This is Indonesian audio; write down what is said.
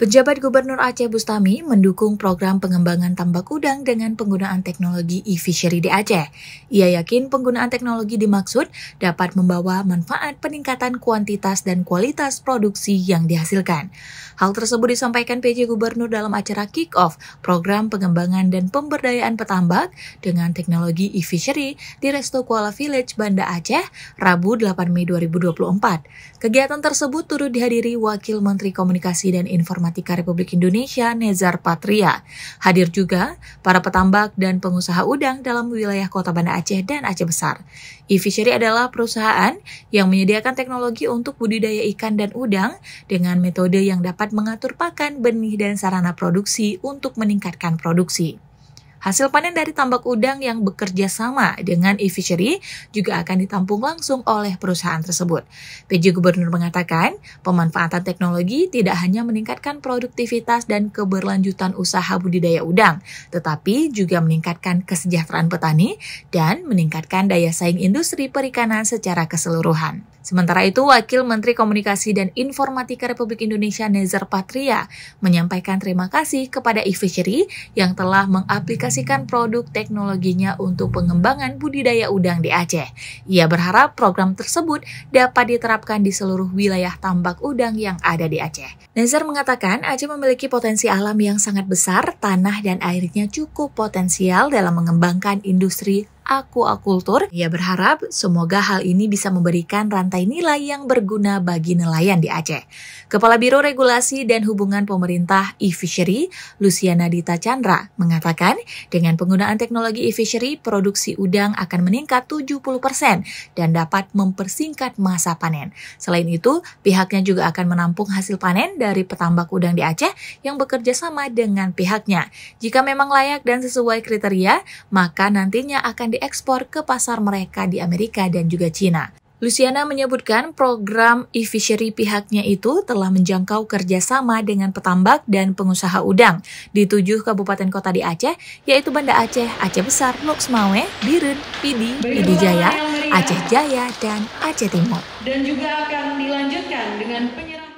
Pejabat Gubernur Aceh Bustami mendukung program pengembangan tambak udang dengan penggunaan teknologi e-fishery di Aceh. Ia yakin penggunaan teknologi dimaksud dapat membawa manfaat peningkatan kuantitas dan kualitas produksi yang dihasilkan. Hal tersebut disampaikan PJ Gubernur dalam acara kick-off program pengembangan dan pemberdayaan petambak dengan teknologi e-fishery di Resto Kuala Village, Banda Aceh, Rabu 8 Mei 2024. Kegiatan tersebut turut dihadiri Wakil Menteri Komunikasi dan Informasi Matematika Republik Indonesia Nezar Patria. Hadir juga para petambak dan pengusaha udang dalam wilayah Kota Banda Aceh dan Aceh Besar. E-Fishery adalah perusahaan yang menyediakan teknologi untuk budidaya ikan dan udang dengan metode yang dapat mengatur pakan, benih, dan sarana produksi untuk meningkatkan produksi. Hasil panen dari tambak udang yang bekerja sama dengan e-fishery juga akan ditampung langsung oleh perusahaan tersebut. PJ Gubernur mengatakan, pemanfaatan teknologi tidak hanya meningkatkan produktivitas dan keberlanjutan usaha budidaya udang, tetapi juga meningkatkan kesejahteraan petani dan meningkatkan daya saing industri perikanan secara keseluruhan. Sementara itu, Wakil Menteri Komunikasi dan Informatika Republik Indonesia Nezar Patria menyampaikan terima kasih kepada e-fishery yang telah mengaplikasikan mendeklarasikan produk teknologinya untuk pengembangan budidaya udang di Aceh. Ia berharap program tersebut dapat diterapkan di seluruh wilayah tambak udang yang ada di Aceh. Nazar mengatakan Aceh memiliki potensi alam yang sangat besar, tanah dan airnya cukup potensial dalam mengembangkan industri Akuakultur, Ia berharap semoga hal ini bisa memberikan rantai nilai yang berguna bagi nelayan di Aceh. Kepala Biro Regulasi dan Hubungan Pemerintah e-Fishery, Luciana Dita Chandra, mengatakan dengan penggunaan teknologi e-Fishery, produksi udang akan meningkat 70% dan dapat mempersingkat masa panen. Selain itu, pihaknya juga akan menampung hasil panen dari petambak udang di Aceh yang bekerja sama dengan pihaknya. Jika memang layak dan sesuai kriteria, maka nantinya akan di diekspor ke pasar mereka di Amerika dan juga Cina. Luciana menyebutkan program e-fishery pihaknya itu telah menjangkau kerjasama dengan petambak dan pengusaha udang di tujuh kabupaten kota di Aceh, yaitu Banda Aceh, Aceh Besar, Loksmawe, Birun, Pidi, Pidi Jaya, Aceh Jaya, dan Aceh Timur. Dan juga akan dilanjutkan dengan penyerahan